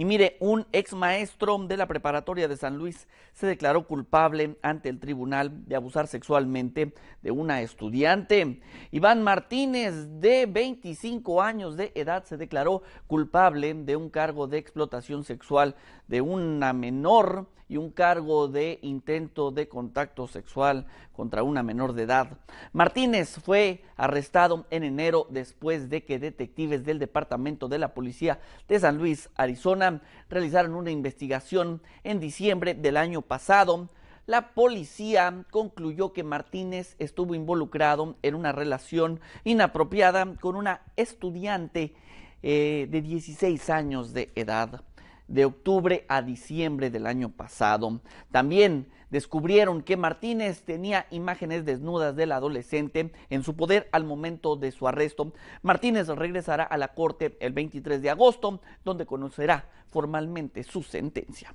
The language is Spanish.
Y mire, un ex maestro de la preparatoria de San Luis se declaró culpable ante el tribunal de abusar sexualmente de una estudiante. Iván Martínez, de 25 años de edad, se declaró culpable de un cargo de explotación sexual de una menor y un cargo de intento de contacto sexual contra una menor de edad. Martínez fue arrestado en enero después de que detectives del Departamento de la Policía de San Luis, Arizona, realizaron una investigación en diciembre del año pasado la policía concluyó que Martínez estuvo involucrado en una relación inapropiada con una estudiante eh, de 16 años de edad de octubre a diciembre del año pasado. También descubrieron que Martínez tenía imágenes desnudas del adolescente en su poder al momento de su arresto. Martínez regresará a la corte el 23 de agosto, donde conocerá formalmente su sentencia.